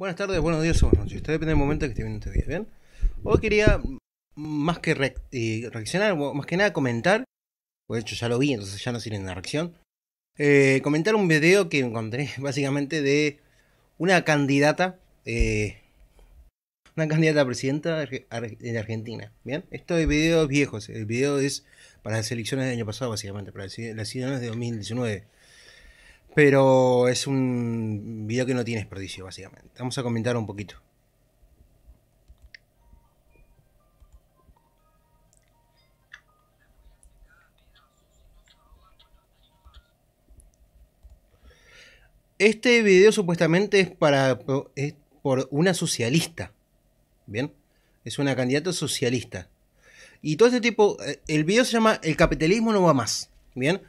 Buenas tardes, buenos días o buenas noches. Usted depende del momento que esté viendo este video, ¿bien? Hoy quería, mm, más que reaccionar, más que nada comentar, pues de hecho ya lo vi, entonces ya no sirve una reacción, eh, comentar un video que encontré básicamente de una candidata, eh, una candidata a presidenta de Argentina, ¿bien? Esto es video viejos, el video es para las elecciones del año pasado básicamente, para las elecciones de 2019. Pero es un video que no tiene desperdicio, básicamente. Vamos a comentar un poquito. Este video supuestamente es para es por una socialista. ¿Bien? Es una candidata socialista. Y todo este tipo. Eh, el video se llama El capitalismo no va más. ¿Bien?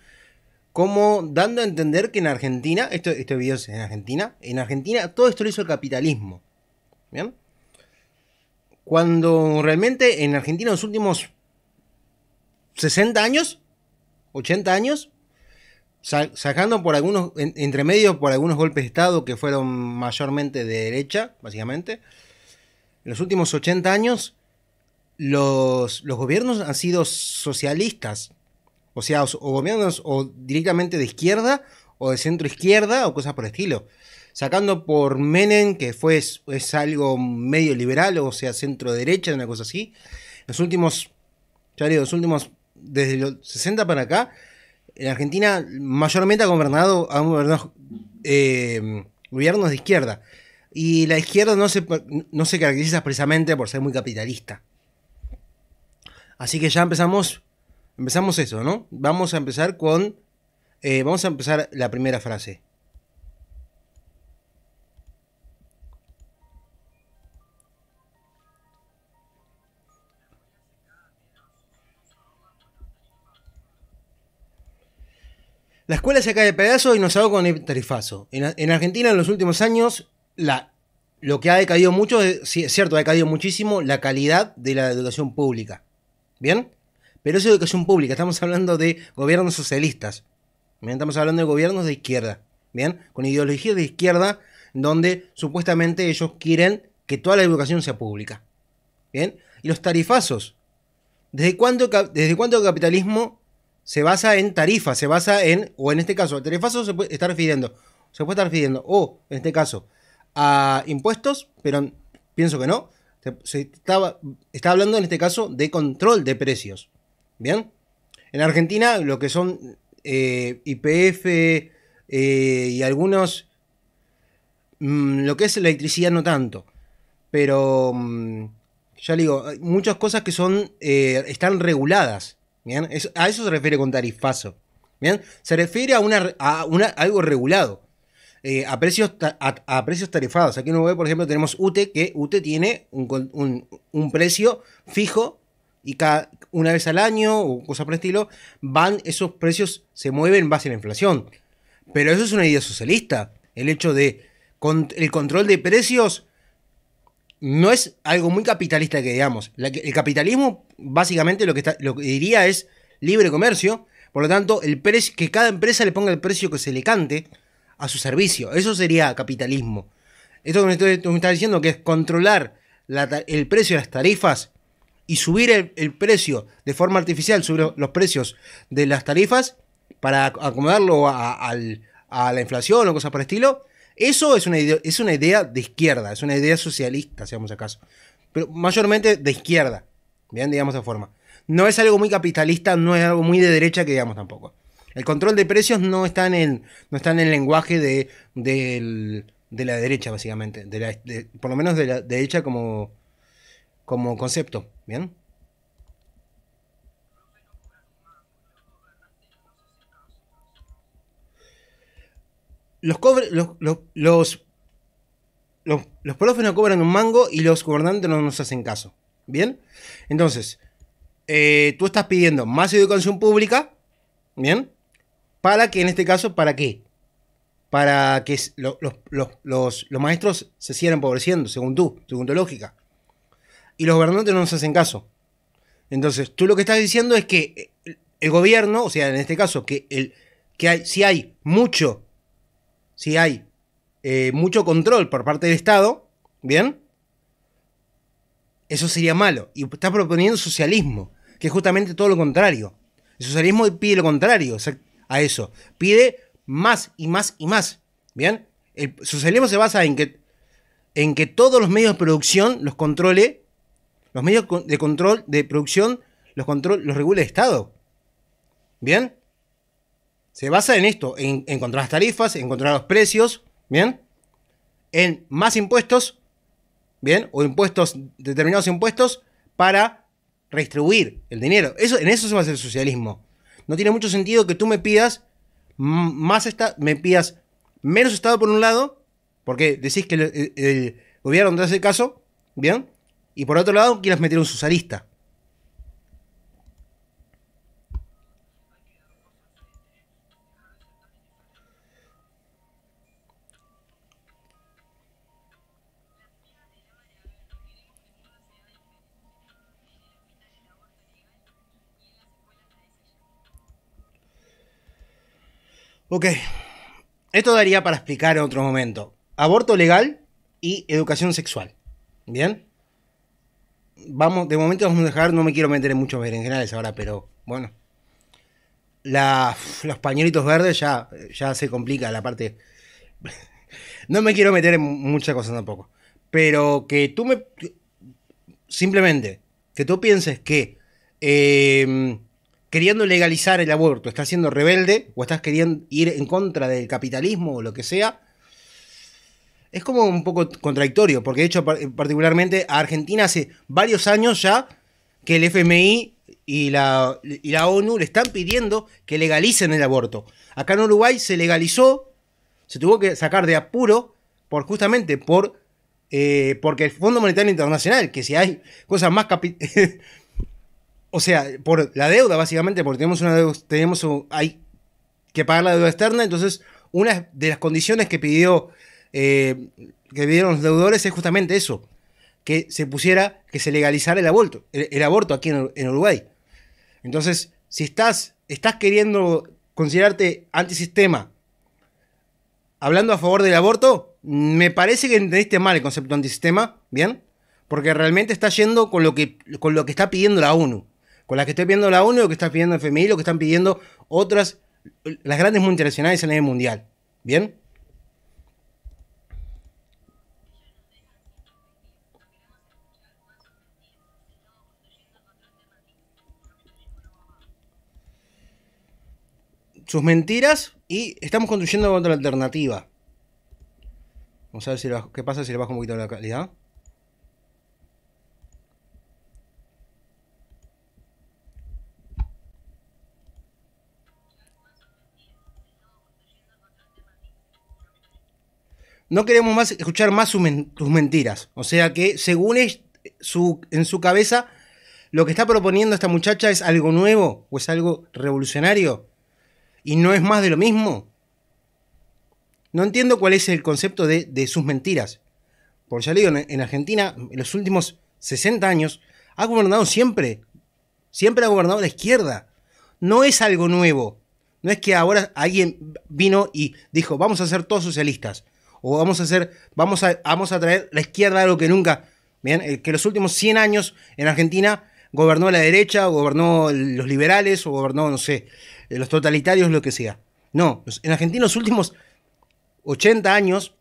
como dando a entender que en Argentina, esto, este video es en Argentina, en Argentina todo esto lo hizo el capitalismo. ¿Bien? Cuando realmente en Argentina en los últimos 60 años, 80 años, sacando por algunos, entre medio por algunos golpes de Estado que fueron mayormente de derecha, básicamente, en los últimos 80 años los gobiernos han sido socialistas, o sea, o, gobiernos o directamente de izquierda o de centro izquierda o cosas por el estilo. Sacando por Menem, que fue, es, algo medio liberal, o sea, centro derecha, una cosa así. Los últimos, ya los últimos, desde los 60 para acá, en Argentina mayormente ha gobernado, han gobernado eh, gobiernos de izquierda. Y la izquierda no se, no se caracteriza precisamente por ser muy capitalista. Así que ya empezamos Empezamos eso, ¿no? Vamos a empezar con... Eh, vamos a empezar la primera frase. La escuela se cae de pedazo y nos hago con el tarifazo. En, Argentina en los últimos años, lo que ha decaído mucho, es, cierto, ha decaído muchísimo la calidad de la educación pública. ¿Bien? Pero eso es educación pública, estamos hablando de gobiernos socialistas. Estamos hablando de gobiernos de izquierda, ¿bien? Con ideologías de izquierda, donde supuestamente ellos quieren que toda la educación sea pública. ¿Bien? Y los tarifazos. ¿Desde cuándo, desde el capitalismo se basa en tarifas? Se basa en, o en este caso, el tarifazo se puede estar refiriendo, se puede estar o en este caso, a impuestos, pero pienso que no. Se, estaba, está hablando en este caso de control de precios. ¿Bien? En Argentina, lo que son eh, IPF eh, y algunos, mm, lo que es electricidad no tanto, pero mm, ya digo, muchas cosas que son, eh, están reguladas, ¿bien? a eso se refiere con tarifazo, ¿bien? Se refiere a, una, algo regulado. a, precios a, precios tarifados. Aquí en Uruguay, por ejemplo, tenemos UTE, que UTE tiene un precio fijo y cada una vez al año o cosas por el estilo, van, esos precios se mueven en base a la inflación. Pero eso es una idea socialista. El hecho de el control de precios no es algo muy capitalista que digamos. el capitalismo básicamente lo que, lo diría es libre comercio, por lo tanto, el precio, que cada empresa le ponga el precio que se le cante a su servicio. Eso sería capitalismo. Esto que me, estás diciendo que es controlar el precio de las tarifas y subir el, precio de forma artificial, subir los precios de las tarifas para acomodarlo a, la inflación o cosas por el estilo, eso es una, idea, es una idea de izquierda, es una idea socialista, seamos acaso. Pero mayormente de izquierda, bien, digamos de forma. No es algo muy capitalista, no es algo muy de derecha que digamos tampoco. El control de precios no está en el, no está en el lenguaje de, la derecha, básicamente. por lo menos de la derecha como concepto. Bien. Los, cobre, los, los, los, los profes no cobran un mango y los gobernantes no nos hacen caso. Bien. Entonces, eh, tú estás pidiendo más educación pública. Bien. Para qué en este caso, ¿para qué? Para que los, los maestros se sigan empobreciendo, según tú, según tu lógica y los gobernantes no nos hacen caso. Entonces, tú lo que estás diciendo es que eh, el gobierno, o sea, en este caso, que, el, que hay, si hay mucho, si hay eh, mucho control por parte del Estado, ¿bien? Eso sería malo. Y estás proponiendo socialismo, que es justamente todo lo contrario. El socialismo pide lo contrario a eso. Pide más y más y más. ¿Bien? El socialismo se basa en que, en que todos los medios de producción los controle los medios de control de producción los, control, los regula el Estado. ¿Bien? Se basa en esto, en, encontrar las tarifas, en controlar los precios, ¿bien? En más impuestos, ¿bien? O impuestos, determinados impuestos, para redistribuir el dinero. Eso, en eso se basa el socialismo. No tiene mucho sentido que tú me pidas más esta, me pidas menos Estado por un lado, porque decís que el, gobierno no hace caso, ¿bien? Y por otro lado, quieras meter un susarista. Ok, esto daría para explicar en otro momento. Aborto legal y educación sexual. ¿Bien? vamos, de momento vamos a dejar, no me quiero meter en muchos berenjenales ahora, pero bueno. los pañuelitos verdes ya, ya se complica la parte. no me quiero meter en muchas cosas tampoco. Pero que tú me. Simplemente, que tú pienses que. Em, queriendo legalizar el aborto, estás siendo rebelde o estás queriendo ir en contra del capitalismo o lo que sea, es como un poco contradictorio, porque de hecho particularmente a Argentina hace varios años ya que el FMI y la, y la ONU le están pidiendo que legalicen el aborto. Acá en Uruguay se legalizó, se tuvo que sacar de apuro por justamente por eh, porque el Fondo Monetario Internacional, que si hay cosas más o sea, por la deuda básicamente, porque tenemos una deuda, tenemos un, hay que pagar la deuda externa, entonces una de las condiciones que pidió eh, que pidieron los deudores es justamente eso, que se pusiera, que se legalizara el aborto, el, aborto aquí en, Uruguay. Entonces, si estás, estás queriendo considerarte antisistema, hablando a favor del aborto, me parece que entendiste mal el concepto antisistema, ¿bien? Porque realmente está yendo con lo que, con lo que está pidiendo la ONU. Con la que está pidiendo la ONU, lo que está pidiendo el FMI, lo que están pidiendo otras, las grandes multinacionales a nivel mundial. ¿Bien? sus mentiras y estamos construyendo otra alternativa. Vamos a ver si qué pasa si le bajo un poquito la calidad. No queremos más escuchar más sus mentiras. O sea que, según su, en su cabeza, lo que está proponiendo esta muchacha es algo nuevo o es algo revolucionario y no es más de lo mismo. No entiendo cuál es el concepto de, de sus mentiras. Por ya le digo, en Argentina, en los últimos 60 años, ha gobernado siempre. Siempre ha gobernado la izquierda. No es algo nuevo. No es que ahora alguien vino y dijo, vamos a ser todos socialistas. O vamos a hacer, vamos a, vamos a traer la izquierda algo que nunca. Bien, que los últimos 100 años en Argentina gobernó la derecha, o gobernó los liberales, o gobernó, no sé, eh, los totalitarios, lo que sea. No, en Argentina los últimos 80 años,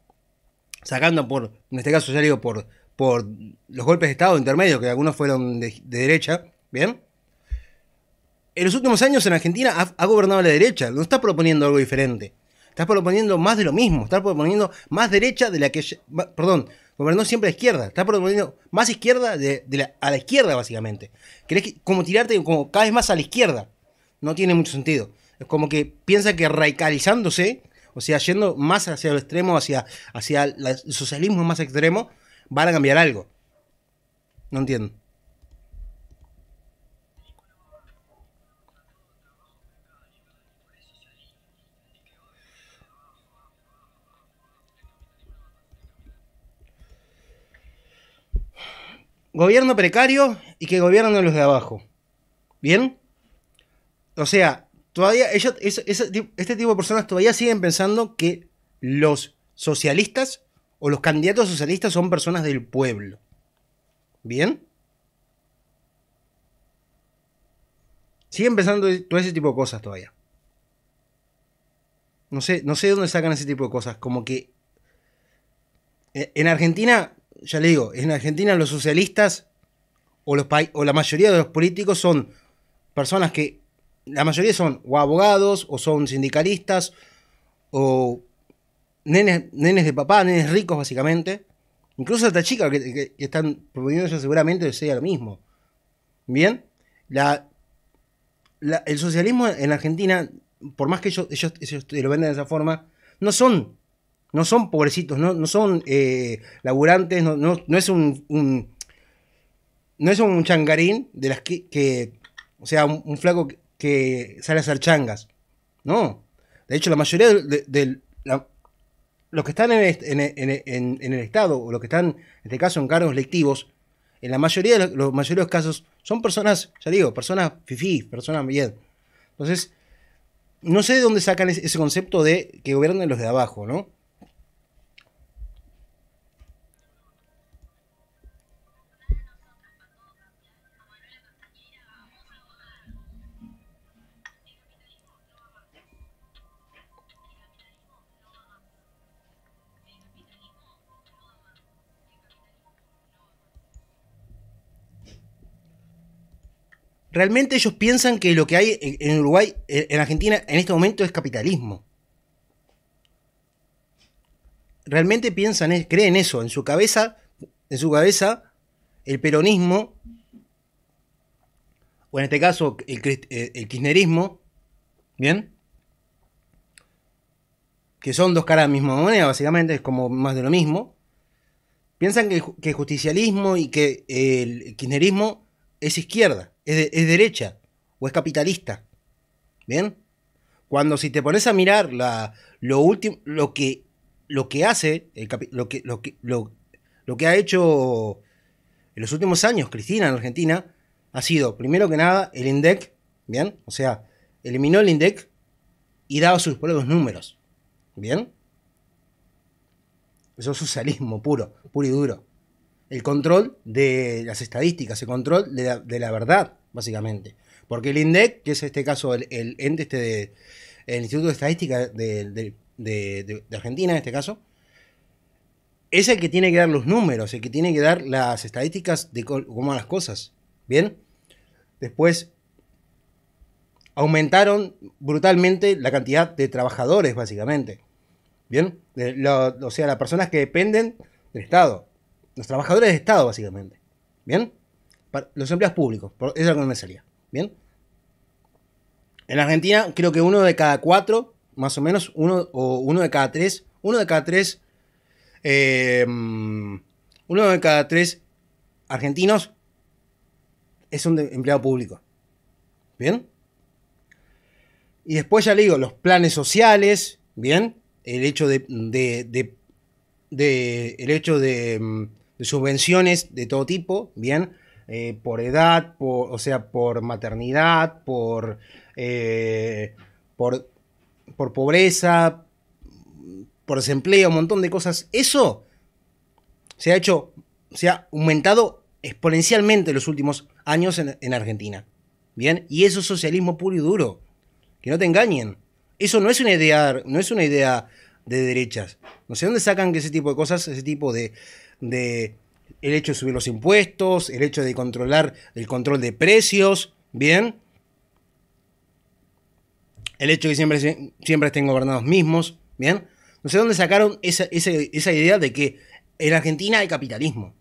sacando por, en este caso ya digo, por, por los golpes de Estado intermedios, que algunos fueron de, derecha, ¿bien? En los últimos años en Argentina ha, ha, gobernado la derecha, no está proponiendo algo diferente. Está proponiendo más de lo mismo, está proponiendo más derecha de la que... Perdón, no siempre a la izquierda, está proponiendo más izquierda a la izquierda, básicamente. Querés que, como tirarte como cada vez más a la izquierda. No tiene mucho sentido. Es como que piensa que radicalizándose, o sea, yendo más hacia el extremo, hacia, hacia el socialismo más extremo, van a cambiar algo. No entiendo. gobierno precario y que gobiernan los de abajo. ¿Bien? O sea, todavía ellos, este tipo de personas todavía siguen pensando que los socialistas o los candidatos socialistas son personas del pueblo. ¿Bien? Siguen pensando todo ese tipo de cosas todavía. No sé, no sé de dónde sacan ese tipo de cosas. Como que eh, en Argentina ya le digo, en Argentina los socialistas o, los o la mayoría de los políticos son personas que, la mayoría son o abogados o son sindicalistas o nenes, nenes de papá, nenes ricos básicamente. Incluso esta chica que, están proponiendo ya seguramente sea lo mismo. Bien, el socialismo en Argentina, por más que ellos, ellos, lo venden de esa forma, no son no son pobrecitos, no, no son eh, laburantes, no, no, es un, No es un changarín de las que. o sea, un, flaco que sale a hacer changas. No. De hecho, la mayoría de, los que están en el, Estado, o los que están, en este caso, en cargos lectivos, en la mayoría de los, mayores casos, son personas, ya digo, personas fifí, personas bien. Entonces, no sé de dónde sacan ese, concepto de que gobiernan los de abajo, ¿no? realmente ellos piensan que lo que hay en Uruguay, en Argentina, en este momento es capitalismo. Realmente piensan, creen eso, en su cabeza, en su cabeza, el peronismo, o en este caso eh, el, kirchnerismo, ¿bien? Que son dos caras de la misma moneda, básicamente, es como más de lo mismo. Piensan que, que el justicialismo y que el kirchnerismo es izquierda. ¿Es, derecha o es capitalista? ¿Bien? Cuando si te pones a mirar la, lo último, lo que, lo que hace, lo, que, lo, que, ha hecho en los últimos años Cristina en Argentina, ha sido, primero que nada, el INDEC, ¿bien? O sea, eliminó el INDEC y daba sus propios números, ¿bien? Eso es socialismo puro, puro y duro. El control de las estadísticas, el control de la verdad básicamente. Porque el INDEC, que es este caso el, ente este de, el Instituto de Estadística de, Argentina, en este caso, es el que tiene que dar los números, el que tiene que dar las estadísticas de cómo las cosas. ¿Bien? Después, aumentaron brutalmente la cantidad de trabajadores, básicamente. ¿Bien? o sea, las personas que dependen del Estado. Los trabajadores del Estado, básicamente. ¿Bien? los empleados públicos, eso es lo que me salía. ¿Bien? En Argentina, creo que uno de cada cuatro, más o menos, uno, o uno de cada tres, uno de cada tres, em, uno de cada tres argentinos es un empleado público. ¿Bien? Y después ya le digo, los planes sociales, ¿bien? El hecho de, de el hecho em, de subvenciones de todo tipo, ¿bien? Eh, por edad, o sea, por maternidad, por, eh, por, por pobreza, por desempleo, un montón de cosas. Eso se ha hecho, se ha aumentado exponencialmente en los últimos años en, Argentina. Bien, y eso es socialismo puro y duro. Que no te engañen. Eso no es una idea, no es una idea de derechas. No sé dónde sacan ese tipo de cosas, ese tipo de el hecho de subir los impuestos, el hecho de controlar el control de precios, ¿bien? El hecho de que siempre, siempre estén gobernados mismos, ¿bien? No sé dónde sacaron esa, idea de que en Argentina hay capitalismo.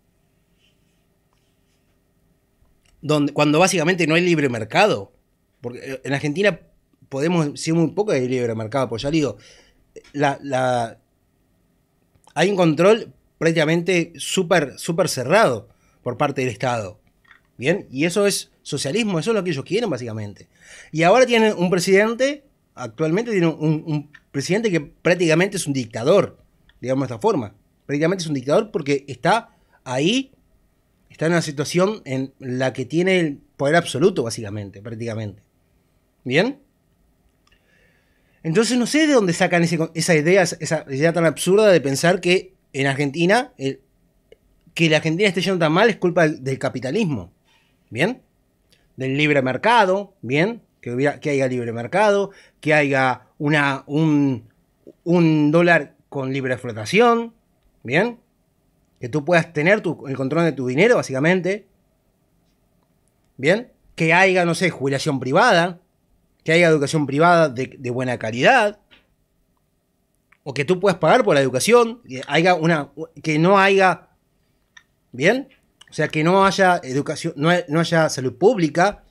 Donde, cuando básicamente no hay libre mercado. Porque eh, en Argentina podemos ser muy poco de libre mercado, pues ya digo, hay un control prácticamente súper super cerrado por parte del Estado. Bien, y eso es socialismo, eso es lo que ellos quieren básicamente. Y ahora tienen un presidente, actualmente tienen un, presidente que prácticamente es un dictador, digamos de esta forma. Prácticamente es un dictador porque está ahí, está en una situación en la que tiene el poder absoluto básicamente, prácticamente. ¿Bien? Entonces no sé de dónde sacan esa, idea, esa idea tan absurda de pensar que en Argentina, eh, que la Argentina esté yendo tan mal es culpa del, capitalismo. ¿Bien? Del libre mercado, ¿bien? Que, que haya libre mercado, que haya un, dólar con libre flotación, ¿bien? Que tú puedas tener el control de tu dinero, básicamente. ¿Bien? Que haya, no sé, jubilación privada, que haya educación privada de buena calidad, o que tú puedas pagar por la educación, que, haya una, que no haya, ¿bien? O sea, que no haya educación, no, haya salud pública.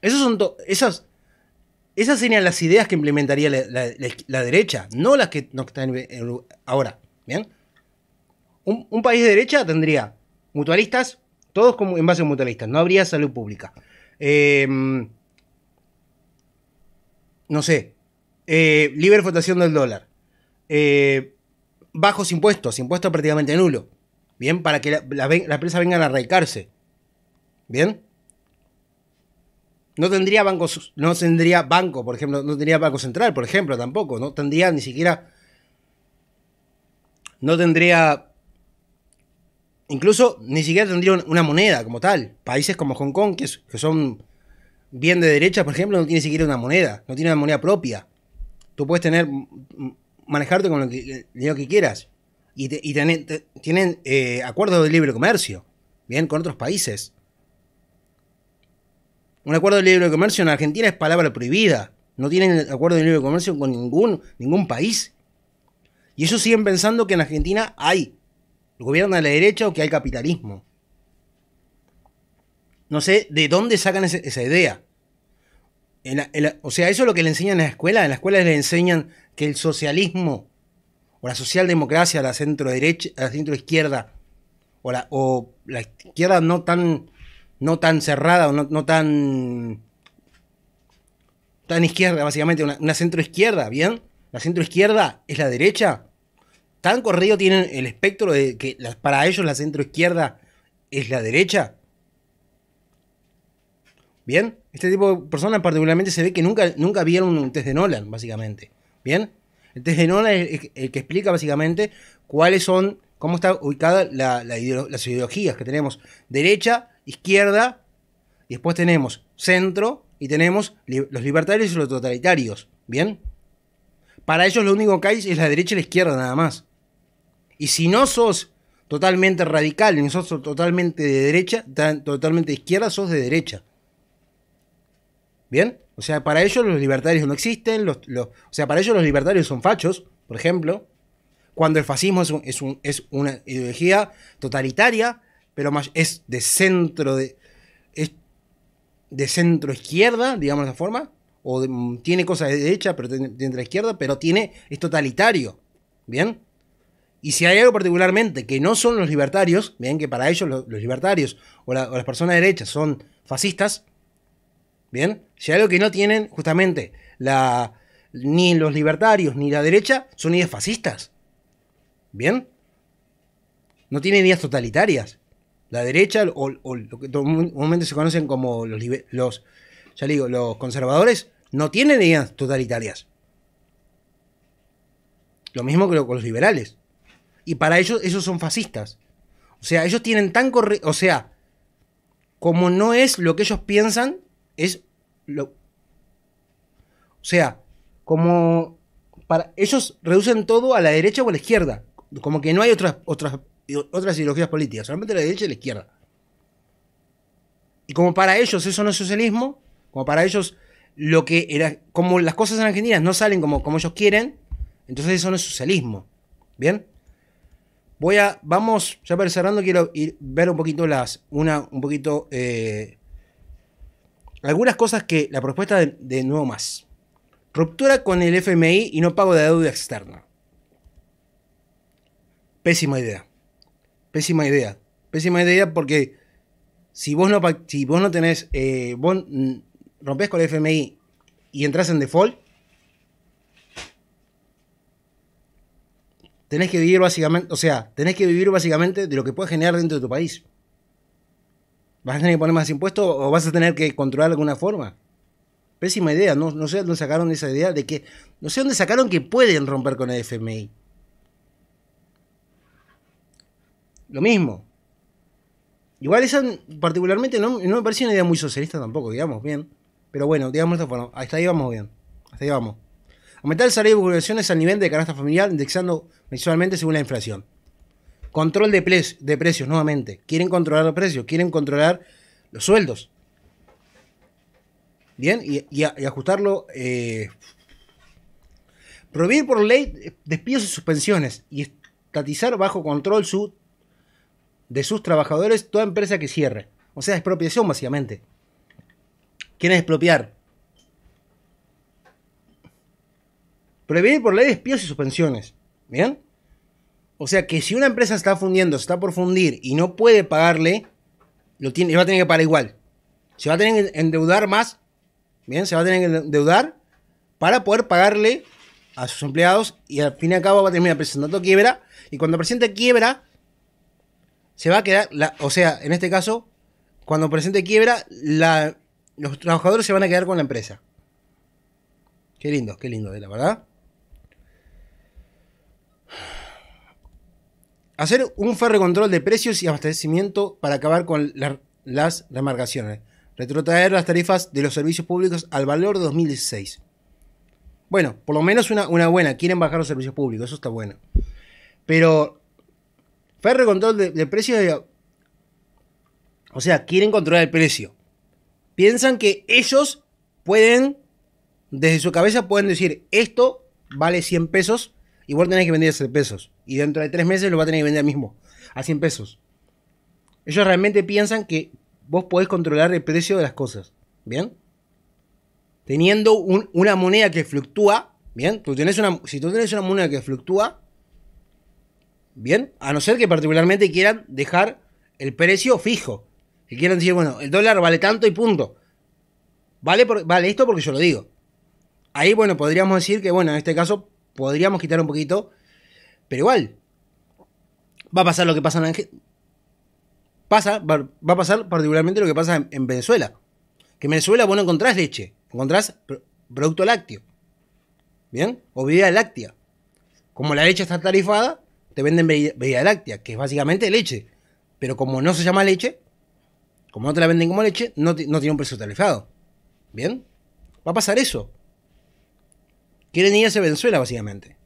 Esos son esas, esas serían las ideas que implementaría la, derecha, no las que no están ahora, ¿bien? Un, país de derecha tendría mutualistas, todos en base a mutualistas, no habría salud pública. Em, no sé, eh, libre flotación del dólar. Eh, bajos impuestos, impuestos prácticamente nulo. Bien, para que las la, empresas vengan a arraigarse. Bien. No tendría bancos, no tendría banco, por ejemplo, no tendría banco central, por ejemplo, tampoco. No tendría ni siquiera. No tendría. Incluso ni siquiera tendría una moneda como tal. Países como Hong Kong, que, son bien de derecha, por ejemplo, no tiene siquiera una moneda. No tiene una moneda propia. Tú puedes tener manejarte con lo que, que quieras. Y, tienen eh, acuerdos de libre comercio, bien, con otros países. Un acuerdo de libre comercio en Argentina es palabra prohibida. No tienen acuerdo de libre comercio con ningún, ningún país. Y ellos siguen pensando que en Argentina hay gobierno de la derecha o que hay capitalismo. No sé de dónde sacan esa idea. o sea, eso es lo que le enseñan en la escuela. En la escuela le enseñan que el socialismo o la socialdemocracia, la centro derecha, la centro izquierda o la, o la izquierda no tan, no tan cerrada o no, tan, tan izquierda, básicamente, una, una centro izquierda, ¿bien? La centro izquierda es la derecha. Tan corrido tienen el espectro de que para ellos la centro izquierda es la derecha. ¿Bien? Este tipo de personas particularmente se ve que nunca, nunca vieron un test de Nolan, básicamente. ¿Bien? El test de Nona es el que explica básicamente cuáles son, cómo está ubicada las ideologías que tenemos. Derecha, izquierda, y después tenemos centro y tenemos los libertarios y los totalitarios. ¿Bien? Para ellos lo único que hay es la derecha y la izquierda nada más. Y si no sos totalmente radical, ni sos totalmente de derecha, totalmente de izquierda, sos de derecha. ¿Bien? O sea, para ellos los libertarios no existen, los, o sea, para ellos los libertarios son fachos, por ejemplo, cuando el fascismo es, es, una ideología totalitaria, pero más, es de centro de, es de centro izquierda, digamos de esa forma, o mm, tiene cosas de derecha, pero tiene de izquierda, pero tiene, es totalitario, ¿bien? Y si hay algo particularmente que no son los libertarios, bien que para ellos los, libertarios o, o las personas de derecha son fascistas, Bien, si algo que no tienen justamente la, ni los libertarios ni la derecha son ideas fascistas. Bien, no tienen ideas totalitarias. La derecha o, lo que normalmente se conocen como los, los, digo, los conservadores no tienen ideas totalitarias. Lo mismo que con los liberales. Y para ellos, esos son fascistas. O sea, ellos tienen tan corre O sea, como no es lo que ellos piensan, es lo... O sea, como para ellos reducen todo a la derecha o a la izquierda, como que no hay otras otras otras ideologías políticas, solamente la derecha y la izquierda. Y como para ellos eso no es socialismo, como para ellos lo que era como las cosas en Argentina no salen como, como ellos quieren, entonces eso no es socialismo. ¿Bien? Voy a, vamos, ya para cerrando, quiero ir, ver un poquito las, una, un poquito eh, algunas cosas que la propuesta de, nuevo Más. Ruptura con el FMI y no pago de deuda externa. Pésima idea. Pésima idea. Pésima idea porque si vos no, si vos no tenés, eh, vos rompés con el FMI y entras en default, tenés que vivir básicamente, o sea, tenés que vivir básicamente de lo que puedes generar dentro de tu país. ¿Vas a tener que poner más impuestos o vas a tener que controlar de alguna forma? Pésima idea, no, no sé dónde sacaron esa idea de que. No sé dónde sacaron que pueden romper con el FMI. Lo mismo. Igual esa particularmente no, no me parece una idea muy socialista tampoco, digamos, bien. Pero bueno, digamos de esta forma. Hasta ahí vamos bien. Hasta ahí vamos. Aumentar el salario de jubilaciones al nivel de canasta familiar indexando mensualmente según la inflación. Control de, precios, nuevamente. Quieren controlar los precios, quieren controlar los sueldos. Bien, y, ajustarlo. Eh, prohibir por ley despidos y suspensiones y estatizar bajo control de sus trabajadores toda empresa que cierre. O sea, expropiación básicamente. quieren expropiar? Prohibir por ley despidos y suspensiones. ¿Bien? O sea que si una empresa está fundiendo, está por fundir y no puede pagarle, lo tiene, va a tener que pagar igual. Se va a tener que endeudar más, bien, se va a tener que endeudar para poder pagarle a sus empleados y al fin y al cabo va a terminar presentando quiebra. Y cuando presente quiebra, se va a quedar, la, o sea, en este caso, cuando presente quiebra, los trabajadores se van a quedar con la empresa. Qué lindo, qué lindo, eh, la verdad. Hacer un ferro control de precios y abastecimiento para acabar con las remarcaciones. Retrotraer las tarifas de los servicios públicos al valor de 2016. Bueno, por lo menos una, buena. Quieren bajar los servicios públicos, eso está bueno. Pero ferro control de, precios... o sea, quieren controlar el precio. Piensan que ellos pueden, desde su cabeza pueden decir, esto vale 100 pesos y vos tenés que vender 100 pesos y dentro de tres meses lo va a tener que vender mismo, a 100 pesos. Ellos realmente piensan que vos podés controlar el precio de las cosas, ¿bien? Teniendo una moneda que fluctúa, ¿bien? Tú una, si tú tenés una moneda que fluctúa, ¿bien? A no ser que particularmente quieran dejar el precio fijo. Que quieran decir, bueno, el dólar vale tanto y punto. Vale, vale esto porque yo lo digo. Ahí, bueno, podríamos decir que, bueno, en este caso podríamos quitar un poquito pero igual, va a pasar lo que pasa en Pasa, va, a pasar particularmente lo que pasa en, Venezuela. Que en Venezuela vos no encontrás leche, encontrás producto lácteo. ¿Bien? O bebida láctea. Como la leche está tarifada, te venden bebida, láctea, que es básicamente leche. Pero como no se llama leche, como no te la venden como leche, no, no tiene un precio tarifado. ¿Bien? Va a pasar eso. Quieren irse a Venezuela, básicamente.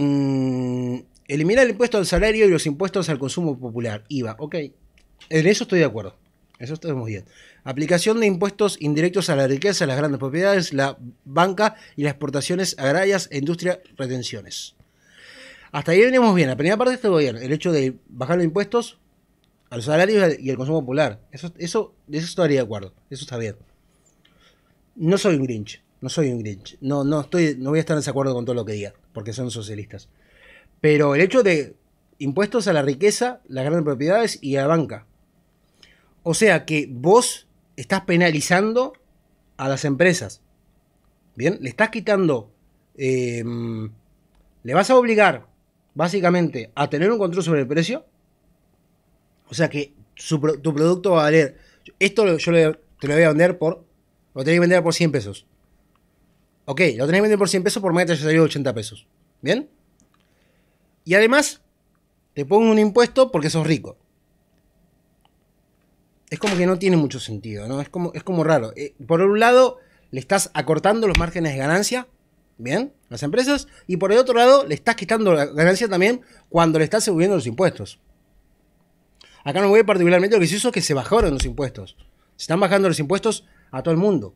Mm, eliminar el impuesto al salario y los impuestos al consumo popular, IVA, ok. En eso estoy de acuerdo. Eso está muy bien. Aplicación de impuestos indirectos a la riqueza, las grandes propiedades, la banca y las exportaciones agrarias, e industria, retenciones. Hasta ahí venimos bien. La primera parte está bien. El hecho de bajar los impuestos a los salarios y al consumo popular. Eso, eso, eso estaría de acuerdo. Eso está bien. No soy un Grinch. No soy un Grinch. No, no, estoy, no voy a estar en desacuerdo con todo lo que diga, porque son socialistas. Pero el hecho de impuestos a la riqueza, las grandes propiedades y a la banca. O sea que vos estás penalizando a las empresas. Bien, le estás quitando. Em, le vas a obligar, básicamente, a tener un control sobre el precio. O sea que tu producto va a valer. Esto yo te lo voy a vender por. Lo tenés que vender por 100 pesos. Ok, lo tenés que por 100 pesos, por más que te haya salido 80 pesos. ¿Bien? Y además, te pongo un impuesto porque sos rico. Es como que no tiene mucho sentido, ¿no? Es como, es como raro. Eh, por un lado, le estás acortando los márgenes de ganancia, ¿bien? Las empresas. Y por el otro lado, le estás quitando la ganancia también cuando le estás subiendo los impuestos. Acá no voy particularmente, lo que se hizo es que se bajaron los impuestos. Se están bajando los impuestos a todo el mundo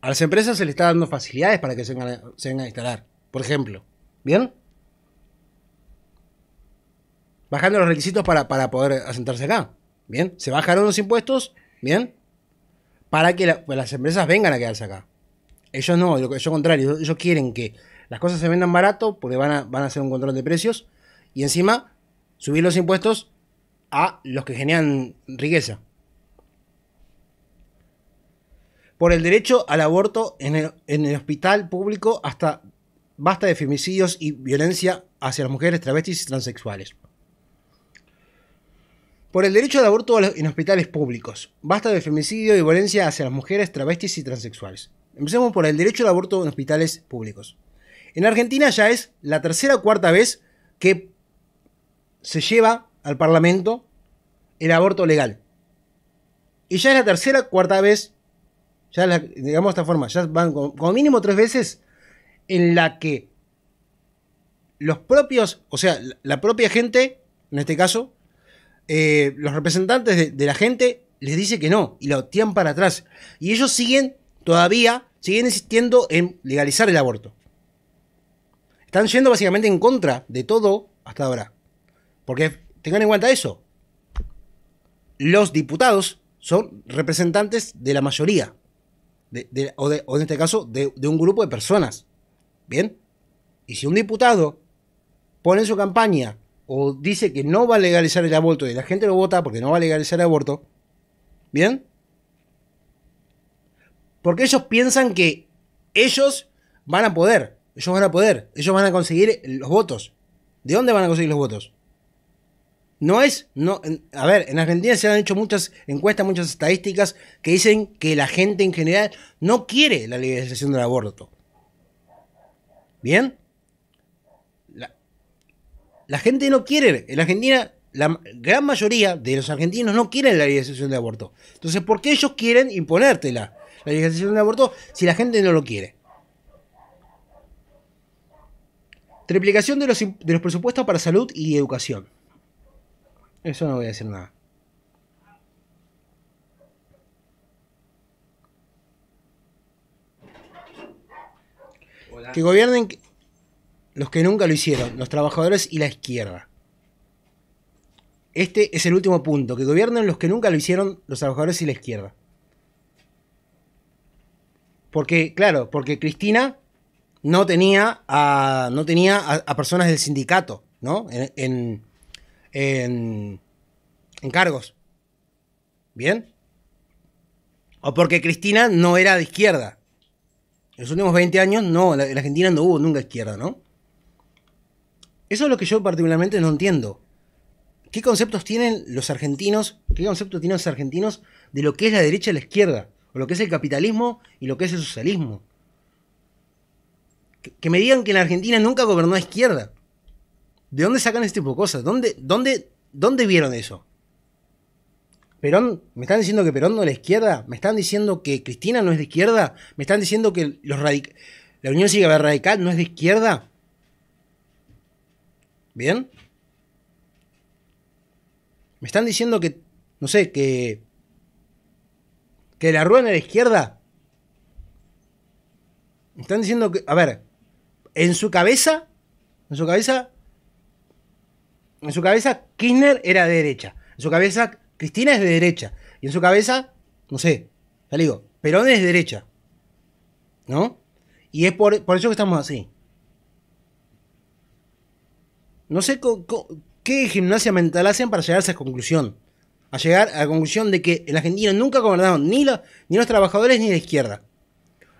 a las empresas se les está dando facilidades para que se vengan, a instalar, por ejemplo. ¿Bien? Bajando los requisitos para, para poder asentarse acá. ¿Bien? Se bajaron los impuestos. ¿Bien? Para que pues, las empresas vengan a quedarse acá. Ellos no, lo contrario. Ellos quieren que las cosas se vendan barato porque van a, van a hacer un control de precios. Y encima, subir los impuestos a los que generan riqueza. por el derecho al aborto en el, hospital público hasta basta de femicidios y violencia hacia las mujeres travestis y transexuales. Por el derecho al aborto en hospitales públicos. Basta de femicidio y violencia hacia las mujeres travestis y transexuales. Empecemos por el derecho al aborto en hospitales públicos. En Argentina ya es la tercera o cuarta vez que se lleva al Parlamento el aborto legal. Y ya es la tercera o cuarta vez digamos de esta forma, ya van como, mínimo tres veces en la que los propios, o sea, la propia gente, en este caso, eh, los representantes de, la gente les dice que no y lo tiran para atrás. Y ellos siguen todavía, siguen insistiendo en legalizar el aborto. Están yendo básicamente en contra de todo hasta ahora. Porque tengan en cuenta eso. Los diputados son representantes de la mayoría o, en este caso de, de un grupo de personas. Bien. Y si un diputado pone en su campaña o dice que no va a legalizar el aborto y la gente lo vota porque no va a legalizar el aborto, ¿bien? Porque ellos piensan que ellos van a poder, ellos van a poder, ellos van a conseguir los votos. ¿De dónde van a conseguir los votos? No es, no, a ver, en Argentina se han hecho muchas encuestas, muchas estadísticas que dicen que la gente en general no quiere la legalización del aborto. ¿Bien? La, gente no quiere, en la Argentina la gran mayoría de los argentinos no quieren la legalización del aborto. Entonces, ¿por qué ellos quieren imponértela? La legalización del aborto si la gente no lo quiere. Triplicación de los, de los presupuestos para salud y educación. Eso no voy a decir nada. Que gobiernen los que nunca lo hicieron, los trabajadores y la izquierda. Este es el último punto, que gobiernen los que nunca lo hicieron, los trabajadores y la izquierda. Porque, claro, porque Cristina no tenía a, no tenía a, personas del sindicato, ¿no? en, en, cargos. ¿Bien? O porque Cristina no era de izquierda. En los últimos 20 años, no, en Argentina no hubo nunca izquierda, ¿no? Eso es lo que yo particularmente no entiendo. ¿Qué conceptos tienen los argentinos? ¿Qué conceptos tienen los argentinos de lo que es la derecha y la izquierda? O lo que es el capitalismo y lo que es el socialismo. Que, me digan que en la Argentina nunca gobernó a izquierda. ¿De dónde sacan este tipo de cosas? ¿Dónde, dónde, dónde vieron eso? Perón, me están diciendo que Perón no es la izquierda, me están diciendo que Cristina no es de izquierda, me están diciendo que los la Unión Cívica Radical no es de izquierda. ¿Bien? Me están diciendo que, no sé, que. que la rueda de izquierda. Me están diciendo que. A ver, en su cabeza, en su cabeza, en su cabeza Kirchner era de derecha, en su cabeza Cristina es de derecha, y en su cabeza, no sé, ya le digo, Perón es de derecha, ¿no? Y es por, eso que estamos así. No sé qué gimnasia mental hacen para llegar a esa conclusión. A llegar a la conclusión de que en Argentina nunca gobernaron ni, ni los trabajadores ni la izquierda.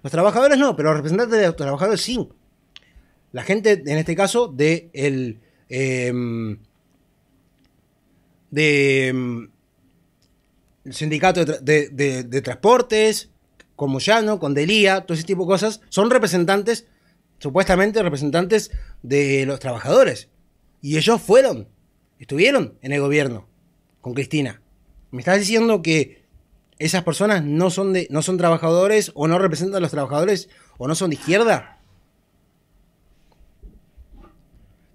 Los trabajadores no, pero los representantes de los trabajadores sí. La gente, en este caso, de el, em, de mm, el sindicato de, de, de, transportes, con Moyano, con Delía, todo ese tipo de cosas, son representantes, supuestamente representantes de los trabajadores. Y ellos fueron, estuvieron en el gobierno con Cristina. ¿Me estás diciendo que esas personas no son, de, no son trabajadores o no representan a los trabajadores o no son de izquierda?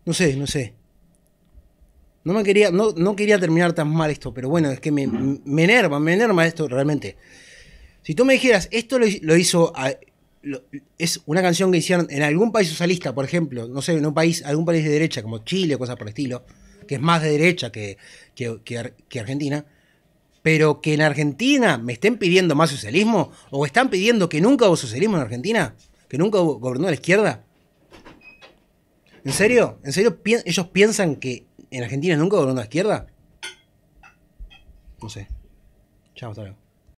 No sé, no sé. No me quería, no, no quería terminar tan mal esto, pero bueno, es que me, me enerva, me enerva esto realmente. Si tú me dijeras, esto lo, hizo, es una canción que hicieron en algún país socialista, por ejemplo, no sé, en un país, algún país de derecha, como Chile o cosas por el estilo, que es más de derecha que, que, Argentina, pero que en Argentina me estén pidiendo más socialismo, o están pidiendo que nunca hubo socialismo en Argentina, que nunca gobernó la izquierda. ¿En serio? ¿En serio ellos piensan que ¿En Argentina nunca gobernó la izquierda? No sé. Chao, hasta luego.